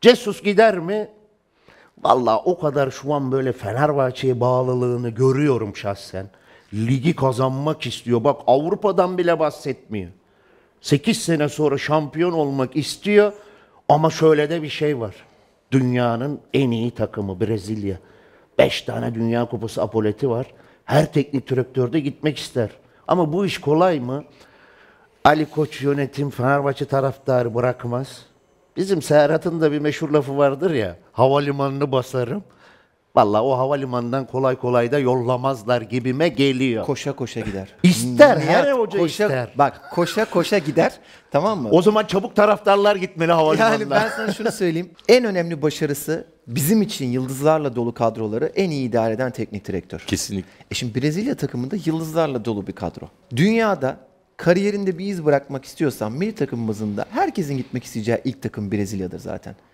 Cesus gider mi? Vallahi o kadar şu an böyle Fenerbahçe'ye bağlılığını görüyorum şahsen. Ligi kazanmak istiyor. Bak Avrupa'dan bile bahsetmiyor. 8 sene sonra şampiyon olmak istiyor. Ama şöyle de bir şey var. Dünyanın en iyi takımı Brezilya. 5 tane Dünya Kupası apoleti var. Her teknik direktör de gitmek ister. Ama bu iş kolay mı? Ali Koç yönetim Fenerbahçe taraftarı bırakmaz. Bizim Serhat'ın da bir meşhur lafı vardır ya. Havalimanını basarım. Vallahi o havalimanından kolay kolay da yollamazlar gibime geliyor. Koşa koşa gider. İster her hoca koşa, ister. Bak koşa koşa gider tamam mı? O zaman çabuk taraftarlar gitmeli havalimanına. Yani ben sana şunu söyleyeyim. En önemli başarısı bizim için yıldızlarla dolu kadroları en iyi idare eden teknik direktör. Kesinlikle. E şimdi Brezilya takımında yıldızlarla dolu bir kadro. Dünyada kariyerinde bir iz bırakmak istiyorsan milli takımımızın da herkesin gitmek isteyeceği ilk takım Brezilya'dır zaten.